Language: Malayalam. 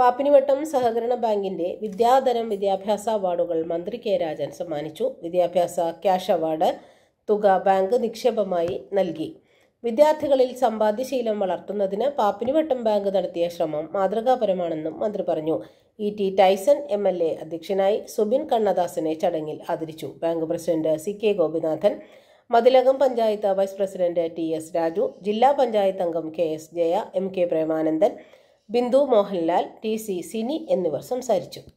പാപ്പിനിവട്ടം സഹകരണ ബാങ്കിന്റെ വിദ്യാധരം വിദ്യാഭ്യാസ അവാർഡുകൾ മന്ത്രി കെ രാജൻ സമ്മാനിച്ചു വിദ്യാഭ്യാസ ക്യാഷ് അവാർഡ് തുക ബാങ്ക് നിക്ഷേപമായി നൽകി വിദ്യാർത്ഥികളിൽ സമ്പാദ്യശീലം വളർത്തുന്നതിന് പാപ്പിനിവട്ടം ബാങ്ക് നടത്തിയ ശ്രമം മാതൃകാപരമാണെന്നും മന്ത്രി പറഞ്ഞു E T Taison M L A അധ്യക്ഷനായി സുബിൻ കണ്ണദാസിനെ ചടങ്ങിൽ ആദരിച്ചു bank president C K Gopinathan Mathilakam panchayat vice president T S Raju ജില്ലാ പഞ്ചായത്ത് അംഗം K S Jaya M K Premanandan Bindu Mohanlal T C Sini എന്നിവർ സംസാരിച്ചു